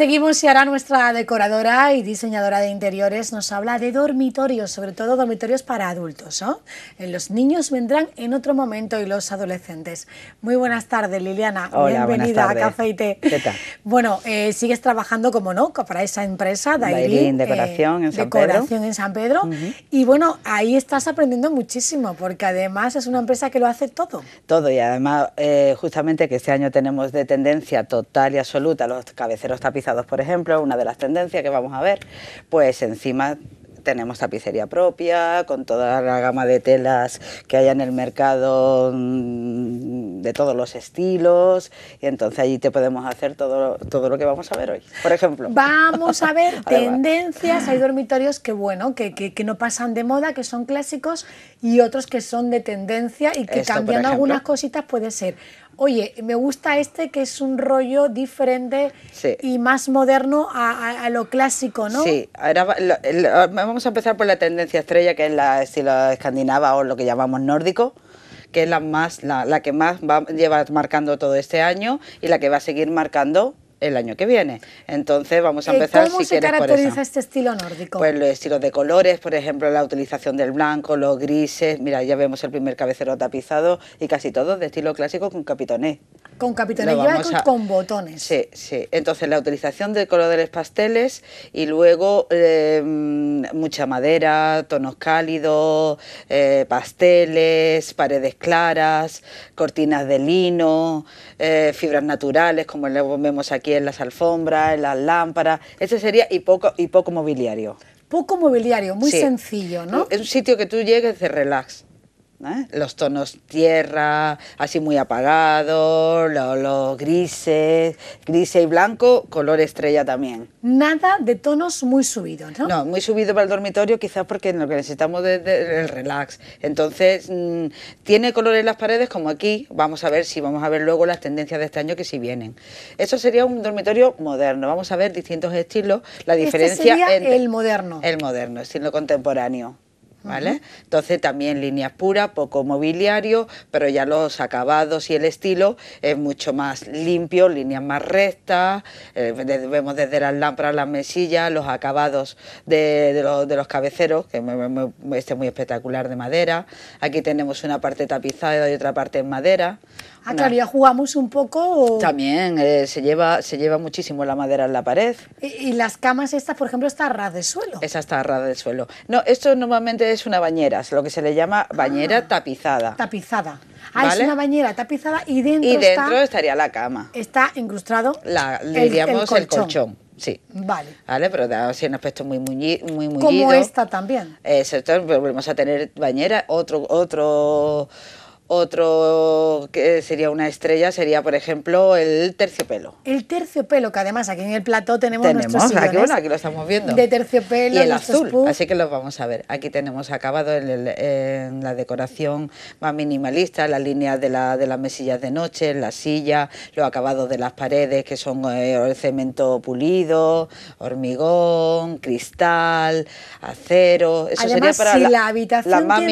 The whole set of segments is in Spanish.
Seguimos y ahora nuestra decoradora y diseñadora de interiores nos habla de dormitorios, sobre todo dormitorios para adultos. ¿no? Los niños vendrán en otro momento y los adolescentes. Muy buenas tardes, Liliana. Hola, Bienvenida a Café y Bueno, eh, sigues trabajando como no para esa empresa, de eh, Decoración, en, San decoración Pedro. en San Pedro. Y bueno, ahí estás aprendiendo muchísimo porque además es una empresa que lo hace todo. Todo y además eh, justamente que este año tenemos de tendencia total y absoluta los cabeceros tapizados por ejemplo, una de las tendencias que vamos a ver, pues encima tenemos tapicería propia, con toda la gama de telas que hay en el mercado mm, de todos los estilos, y entonces allí te podemos hacer todo, todo lo que vamos a ver hoy, por ejemplo. Vamos a ver tendencias, hay dormitorios que bueno, que, no pasan de moda, que son clásicos, y otros que son de tendencia y que cambian cambiando algunas cositas puede ser oye, me gusta este que es un rollo diferente y más moderno a, lo clásico, ¿no? Sí, ahora ah, vamos a empezar por la tendencia estrella, que es la estilo escandinava o lo que llamamos nórdico que es la, más, la, que más va, lleva marcando todo este año y la que va a seguir marcando el año que viene. Entonces vamos a eh, empezar ¿Cómo se caracteriza este estilo nórdico? Pues los estilos de colores, por ejemplo, la utilización del blanco, los grises. Mira, ya vemos el primer cabecero tapizado y casi todo de estilo clásico con capitoné... Con capiteles con botones. Sí, sí. Entonces la utilización de colores pasteles y luego eh, mucha madera, tonos cálidos, eh, pasteles, paredes claras, cortinas de lino, eh, fibras naturales como lo vemos aquí en las alfombras, en las lámparas. Ese sería y poco, y poco mobiliario. Poco mobiliario, muy sencillo, ¿no? Es un sitio que tú llegues te relax. ¿eh? los tonos tierra, así muy apagados, los, grises, grises, y blanco, color estrella también. Nada de tonos muy subidos, ¿no? No, muy subido para el dormitorio quizás porque lo que necesitamos es el relax. Entonces, mm, tiene color en las paredes como aquí, vamos a ver si vamos a ver luego las tendencias de este año que si vienen. Eso sería un dormitorio moderno, vamos a ver distintos estilos, la este diferencia este entre el moderno. El moderno, estilo contemporáneo. ¿Vale? Entonces también líneas puras, poco mobiliario, pero ya los acabados y el estilo es mucho más limpio, líneas más rectas, eh, vemos desde las lámparas, las mesillas, los acabados de, los, cabeceros, que este es muy espectacular de madera. Aquí tenemos una parte tapizada y otra parte en madera, Ah, claro, ya jugamos un poco. También, eh, se, lleva, se lleva muchísimo la madera en la pared. ¿Y, las camas estas, por ejemplo, está a ras de suelo? Esa está a ras de suelo. No, esto normalmente es una bañera, es lo que se le llama ah. bañera tapizada. Tapizada. Ah, es una bañera tapizada y dentro Y dentro estaría la cama. Está incrustado el, colchón. Sí. Vale. Vale, pero da así un aspecto muy muy muy Como esta también. Exacto, volvemos a tener bañera, otro otro otro que sería una estrella sería, por ejemplo, el terciopelo. El terciopelo, que además aquí en el plató tenemos, tenemos nuestros aquí, aquí lo estamos viendo. De terciopelo. Y el azul, así que los vamos a ver. Aquí tenemos acabado en, la decoración más minimalista, las líneas de, la, de las mesillas de noche, ...la silla, los acabados de las paredes que son eh, el cemento pulido, hormigón, cristal, acero. Eso sería para si la, habitación más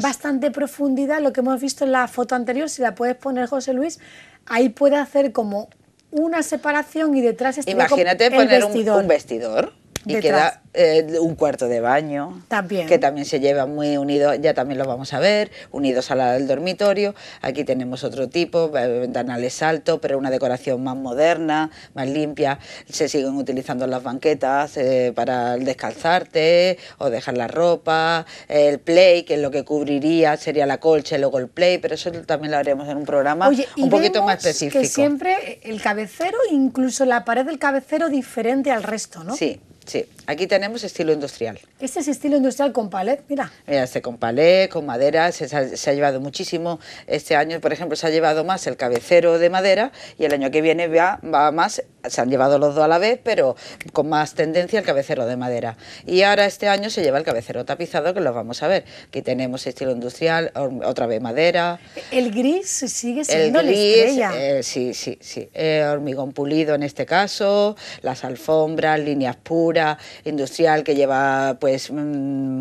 Bastante profundidad, lo que hemos visto en la foto anterior, si la puedes poner José Luis, ahí puede hacer como una separación y detrás está Imagínate poner un vestidor y queda eh, un cuarto de baño. También. Que también se lleva muy unido, ya también lo vamos a ver, unidos a la del dormitorio. Aquí tenemos otro tipo, eh, ventanales altos, pero una decoración más moderna, más limpia. Se siguen utilizando las banquetas eh, para descalzarte o dejar la ropa. El play, que es lo que cubriría, sería la colcha y luego el play, pero eso también lo haremos en un programa un poquito más específico. Que siempre el cabecero, incluso la pared del cabecero diferente al resto, ¿no? Sí, Sí, aquí tenemos estilo industrial. Este es estilo industrial con palet, mira. Mira, este con palet, con madera, se, ha llevado muchísimo. Este año, por ejemplo, se ha llevado más el cabecero de madera y el año que viene va más se han llevado los dos a la vez, pero con más tendencia el cabecero de madera. Y ahora este año se lleva el cabecero tapizado, que lo vamos a ver. Aquí tenemos estilo industrial, otra vez madera. El gris sigue siendo el gris, la estrella. Eh, sí, sí, sí. Eh, hormigón pulido en este caso, las alfombras, líneas puras, industrial que lleva pues mm,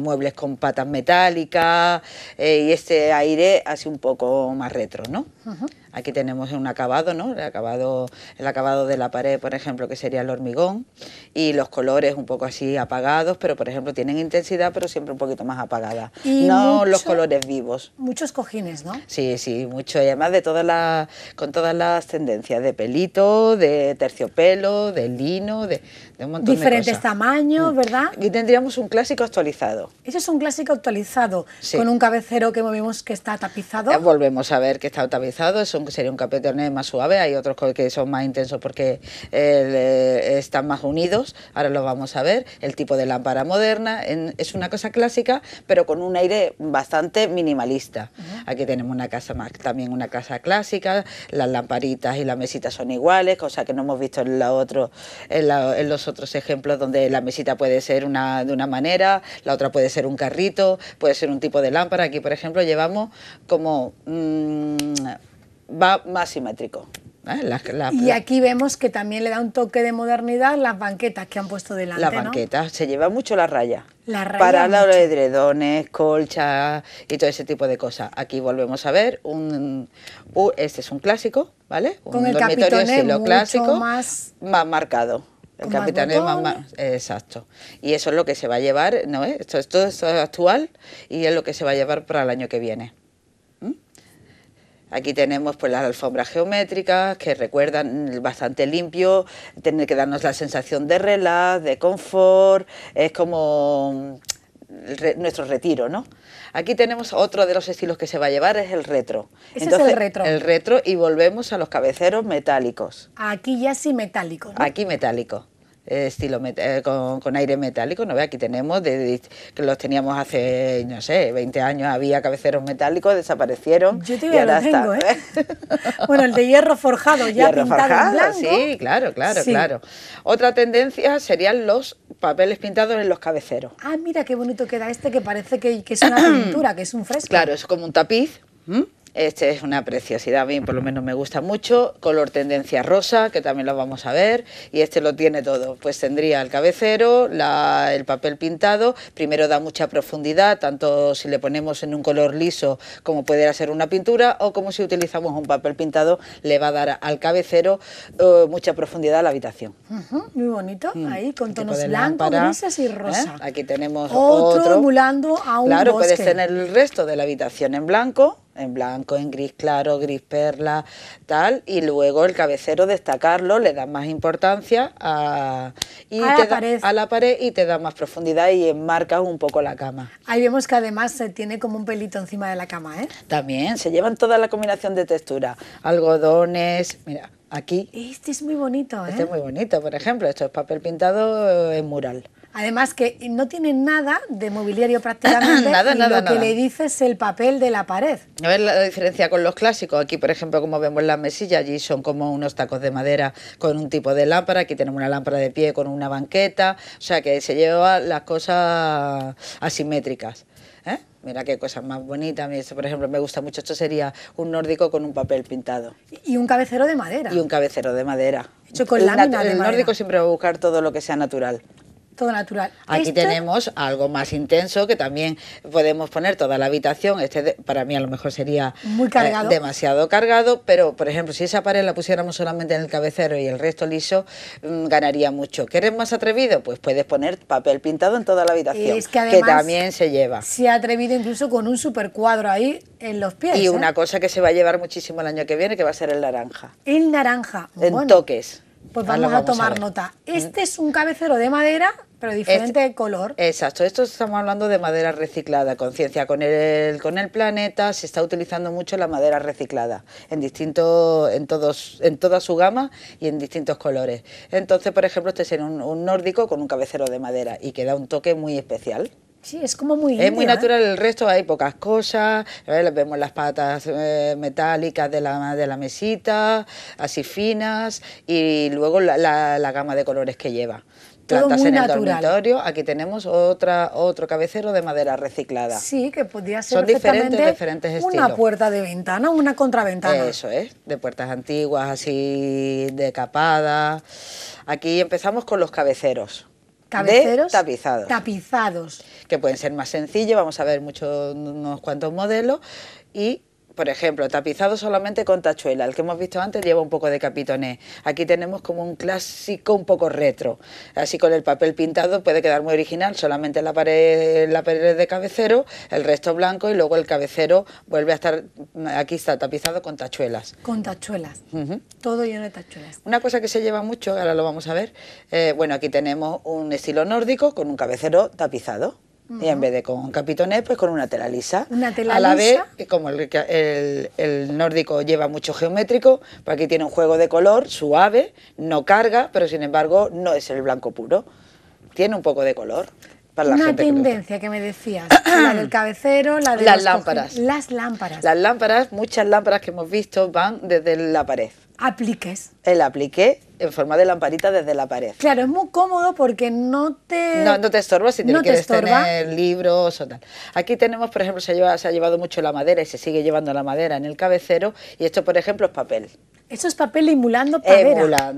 muebles con patas metálicas eh, y este aire así un poco más retro, ¿no? Aquí tenemos un acabado, ¿no? El acabado, el acabado de la pared, por ejemplo, que sería el hormigón, y los colores un poco así apagados, pero por ejemplo tienen intensidad, pero siempre un poquito más apagada. no los colores vivos. Muchos cojines, ¿no? Sí, sí, mucho. Y además de todas las, con todas las tendencias, de pelito, de terciopelo, de lino, de, un montón de cosas. Diferentes tamaños, mm. ¿verdad? Y tendríamos un clásico actualizado. ¿Eso es un clásico actualizado, con un cabecero que vemos que está tapizado. volvemos a ver que está tapizado, es que sería un capeternet más suave, hay otros que son más intensos porque eh, están más unidos, ahora lo vamos a ver, el tipo de lámpara moderna, es una cosa clásica, pero con un aire bastante minimalista. Aquí tenemos una casa más, también una casa clásica, las lamparitas y la mesitas son iguales, cosa que no hemos visto en, la otro, en, los otros ejemplos donde la mesita puede ser una, de una manera, la otra puede ser un carrito, puede ser un tipo de lámpara. Aquí, por ejemplo, llevamos como... Mm, va más simétrico. ¿eh? y aquí vemos que también le da un toque de modernidad las banquetas que han puesto delante. Las banquetas, se lleva mucho la raya. La raya. Para los edredones, colchas y todo ese tipo de cosas. Aquí volvemos a ver, un, este es un clásico, ¿vale? Con un el dormitorio clásico, más, más marcado. El capitán es más, más, exacto. Y eso es lo que se va a llevar, ¿no? Esto, eh, esto, esto es actual y es lo que se va a llevar para el año que viene. Aquí tenemos pues las alfombras geométricas que recuerdan mm, bastante limpio, tener que darnos la sensación de relax, de confort, es como mm, nuestro retiro, ¿no? Aquí tenemos otro de los estilos que se va a llevar, es el retro. ¿Ese Entonces, es el retro. El retro y volvemos a los cabeceros metálicos. Aquí ya sí metálico. Aquí metálico. Eh, estilo eh, con, aire metálico, no aquí tenemos que los teníamos hace no sé 20 años había cabeceros metálicos desaparecieron yo te y tengo, ¿eh? bueno el de hierro forjado ya pintado en blanco sí claro claro claro otra tendencia serían los papeles pintados en los cabeceros ah mira qué bonito queda este que parece que, es una pintura que es un fresco claro es como un tapiz este es una preciosidad, a mí por lo menos me gusta mucho. Color tendencia rosa, que también lo vamos a ver. Y este lo tiene todo. Pues tendría el cabecero, la, el papel pintado. Primero da mucha profundidad, tanto si le ponemos en un color liso como pudiera ser una pintura o como si utilizamos un papel pintado, le va a dar al cabecero eh, mucha profundidad a la habitación. muy bonito, mm, ahí con tonos blancos, grises y ¿eh? rosa. Aquí tenemos otro, a un Claro, puedes tener el resto de la habitación en blanco en blanco, en gris claro, gris perla, tal, y luego el cabecero destacarlo, le da más importancia a, y a, la pared. y te da más profundidad y enmarca un poco la cama. Ahí vemos que además se tiene como un pelito encima de la cama, ¿eh? También, se llevan toda la combinación de textura, algodones, mira, aquí. Este es muy bonito, ¿eh? Este es ¿eh? muy bonito, por ejemplo, esto es papel pintado eh, en mural. Además que no tiene nada de mobiliario prácticamente nada, nada, lo que le dices es el papel de la pared. A ver la diferencia con los clásicos. Aquí, por ejemplo, como vemos las la mesilla, allí son como unos tacos de madera con un tipo de lámpara. Aquí tenemos una lámpara de pie con una banqueta. O sea que se lleva las cosas asimétricas. ¿Eh? Mira qué cosas más bonitas. esto, por ejemplo, me gusta mucho. Esto sería un nórdico con un papel pintado. Y un cabecero de madera. Y un cabecero de madera. Hecho con lámina el, el nórdico siempre va a buscar todo lo que sea natural todo natural. Aquí tenemos algo más intenso que también podemos poner toda la habitación. Este para mí a lo mejor sería Muy eh, cargado. demasiado cargado, pero por ejemplo, si esa pared la pusiéramos solamente en el cabecero y el resto liso, mm, ganaría mucho. ¿Quieres más atrevido? Pues puedes poner papel pintado en toda la habitación, que, también se lleva. Se ha atrevido incluso con un super cuadro ahí en los pies. Y una ¿eh? cosa que se va a llevar muchísimo el año que viene, que va a ser el naranja. El naranja. En toques. Pues vamos, a tomar nota. Mm. Este es un cabecero de madera, pero este diferente de color. Exacto, esto estamos hablando de madera reciclada, conciencia. Con el, con el planeta se está utilizando mucho la madera reciclada, en distintos, en todos, en toda su gama y en distintos colores. Entonces, por ejemplo, este es un, un nórdico con un cabecero de madera y que da un toque muy especial. Sí, es como muy. Es muy ¿eh? natural el resto, hay pocas cosas. ¿eh? Vemos las patas eh, metálicas de la, de la mesita, así finas, y luego la, gama de colores que lleva. Plantas en el natural. dormitorio. Aquí tenemos otra, otro cabecero de madera reciclada. Sí, que podría ser Son diferentes, diferentes una puerta de ventana, una contraventana. Eso es, de puertas antiguas, así decapadas... Aquí empezamos con los cabeceros tapizados. tapizados. Que pueden ser más sencillos, vamos a ver muchos, unos cuantos modelos y por ejemplo, tapizado solamente con tachuela. El que hemos visto antes lleva un poco de capitoné. Aquí tenemos como un clásico un poco retro. Así con el papel pintado puede quedar muy original, solamente la pared, la pared de cabecero, el resto blanco y luego el cabecero vuelve a estar, aquí está tapizado con tachuelas. Con tachuelas. Todo lleno de tachuelas. Una cosa que se lleva mucho, ahora lo vamos a ver, eh, bueno, aquí tenemos un estilo nórdico con un cabecero tapizado. Y en vez de con capitones, pues con una tela lisa. Una tela lisa. A la vez vez, como el, el, nórdico lleva mucho geométrico, pues aquí tiene un juego de color suave, no carga, pero sin embargo no es el blanco puro. Tiene un poco de color. una tendencia que, me decías, la del cabecero, la de las lámparas. Las lámparas. Las lámparas, muchas lámparas que hemos visto van desde la pared. Apliques. El aplique en forma de lamparita desde la pared. Claro, es muy cómodo porque no te... No, no te estorba si te que quieres libros o tal. Aquí tenemos, por ejemplo, se ha llevado mucho la madera y se sigue llevando la madera en el cabecero y esto, por ejemplo, es papel. Eso es papel emulando madera.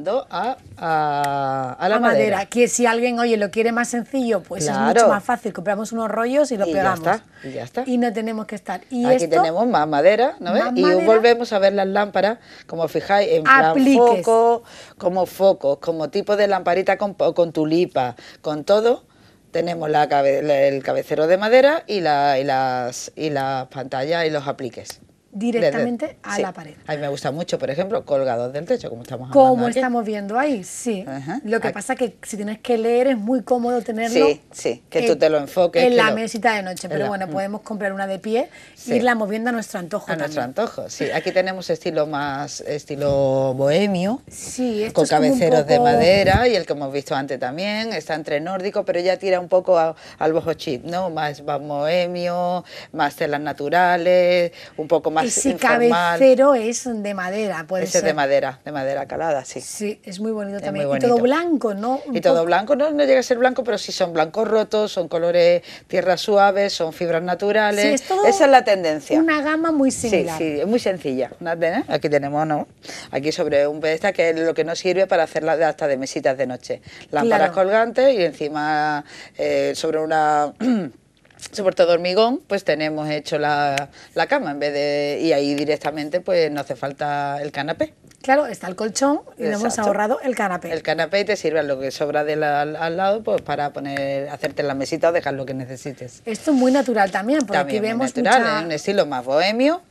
a, la madera. Que si alguien, oye, lo quiere más sencillo, pues es mucho más fácil. Compramos unos rollos y lo pegamos. y ya está. Y no tenemos que estar. Y Aquí tenemos más madera, ¿no Y volvemos a ver las lámparas, como fijáis, en plan foco, como focos como tipo de lamparita con, tulipa, con todo tenemos la el cabecero de madera y, la, y las, y las pantallas y los apliques directamente a la pared. A mí me gusta mucho, por ejemplo, colgados del techo, como estamos Como estamos viendo ahí, sí. lo que pasa es que si tienes que leer es muy cómodo tenerlo. Sí, sí, que tú te lo enfoques. En la mesita de noche, pero bueno, mm. podemos comprar una de pie Y irla moviendo a nuestro antojo. A nuestro antojo, sí. Aquí tenemos estilo más, estilo bohemio, sí, con cabeceros de madera y el que hemos visto antes también, está entre nórdico, pero ya tira un poco al boho chip, ¿no? Más, más bohemio, más telas naturales, un poco más y si cabecero es de madera, puede Ese ser. Es de madera, de madera calada, sí. Sí, es muy bonito también. Y todo blanco, ¿no? y todo blanco, no, llega a ser blanco, pero sí son blancos rotos, son colores tierra suaves, son fibras naturales. Esa es la tendencia. Una gama muy similar. Sí, sí, es muy sencilla. ¿eh? Aquí tenemos, ¿no? Aquí sobre un pedestal que es lo que nos sirve para hacer las hasta de mesitas de noche. Lámparas colgantes y encima eh, sobre una. ...sobre todo hormigón, pues tenemos hecho la, la cama en vez de y ahí directamente pues no hace falta el canapé. Claro, está el colchón y le hemos ahorrado el canapé. El canapé te sirve lo que sobra al, lado pues para poner, hacerte la mesita o dejar lo que necesites. Esto es muy natural también, porque aquí vemos natural, un estilo más bohemio,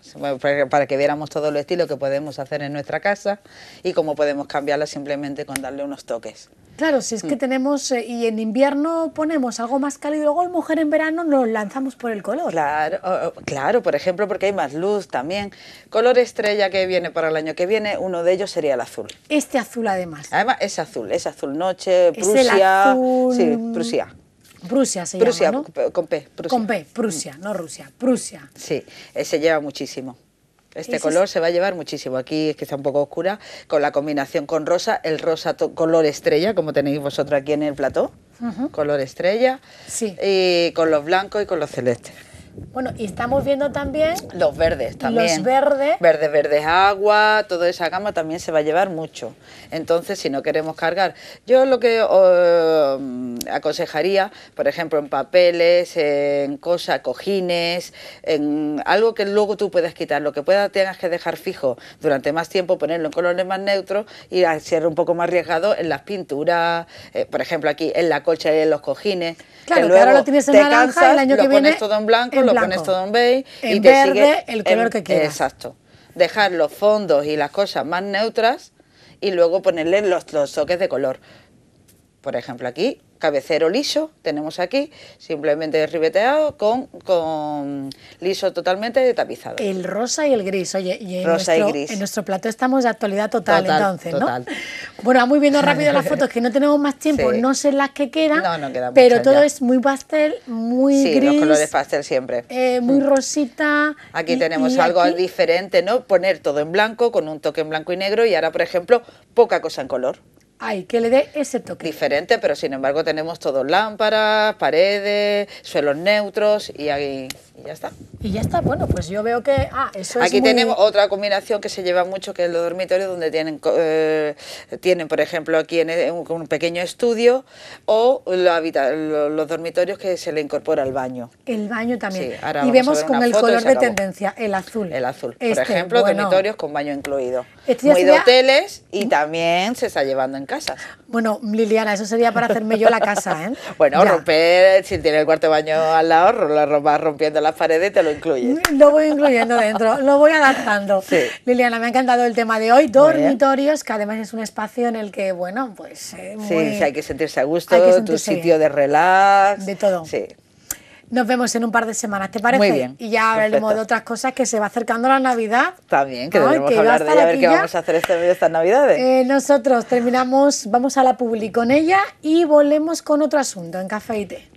para que viéramos todo el estilo que podemos hacer en nuestra casa y cómo podemos cambiarla simplemente con darle unos toques. Claro, si es que mm. tenemos, eh, y en invierno ponemos algo más cálido, luego el mujer en verano nos lanzamos por el color. Claro, claro, por ejemplo, porque hay más luz también. Color estrella que viene para el año que viene, uno de ellos sería el azul. Este azul además. Además es azul, es azul noche, Prusia. Sí, Prusia. Prusia se ¿no? con P, Prusia. Con P, mm. Prusia, no Rusia, Prusia. Sí, eh, se lleva muchísimo. Este color se va a llevar muchísimo. Aquí es que está un poco oscura, con la combinación con rosa, el rosa color estrella, como tenéis vosotros aquí en el plató, color estrella, sí. y con los blancos y con los celestes. Bueno, y estamos viendo también... Los verdes también. Los verdes. Verdes, verdes agua, toda esa gama también se va a llevar mucho. Entonces, si no queremos cargar... Yo lo que eh, aconsejaría, por ejemplo, en papeles, en cosas, cojines, en algo que luego tú puedas quitar, lo que puedas tengas que dejar fijo durante más tiempo, ponerlo en colores más neutros y hacer un poco más arriesgado en las pinturas, eh, por ejemplo, aquí en la colcha y en los cojines. Claro, ahora lo tienes en naranja el año que viene... todo en blanco, lo pones todo en beige. y te verde, sigue el color que quieras. Exacto. Dejar los fondos y las cosas más neutras y luego ponerle los, los toques de color. Por ejemplo, aquí cabecero liso, tenemos aquí, simplemente ribeteado con, con liso totalmente tapizado. El rosa y el gris, oye, y en, nuestro, en nuestro plato estamos de actualidad total, entonces, total. ¿no? Bueno, muy viendo rápido las fotos, que no tenemos más tiempo, no sé las que quedan, pero todo es muy pastel, muy sí, gris. los colores pastel siempre. Eh, muy mm. rosita. Aquí tenemos algo diferente, ¿no? Poner todo en blanco, con un toque en blanco y negro, y ahora, por ejemplo, poca cosa en color. Ay, que le dé ese toque. Diferente, pero sin embargo tenemos todos lámparas, paredes, suelos neutros y ahí y ya está. Y ya está, bueno, pues yo veo que... Ah, eso Aquí es muy... tenemos otra combinación que se lleva mucho, que es los dormitorios, donde tienen, eh, tienen por ejemplo, aquí en un, pequeño estudio o los dormitorios que se le incorpora al baño. El baño también. y vemos con el color de tendencia, el azul. El azul, por este, ejemplo, dormitorios con baño incluido muy de hoteles y ¿Mm? también se está llevando en casa. Bueno, Liliana, eso sería para hacerme yo la casa, ¿eh? bueno, romper, si tiene el cuarto baño al lado, la ropa rompiendo las paredes, te lo incluyes. Mm, lo voy incluyendo dentro, lo voy adaptando. Liliana, me ha encantado el tema de hoy, dormitorios, que además es un espacio en el que, bueno, pues... Eh, sí, hay que sentirse a gusto, tu sitio de relax. De todo. Sí. Nos vemos en un par de semanas, ¿te parece? Muy bien. Y ya hablaremos de otras cosas que se va acercando la Navidad. También, que a ver qué vamos a hacer este, estas Navidades. Eh, nosotros terminamos, vamos a la public con ella y volvemos con otro asunto en Café y Té.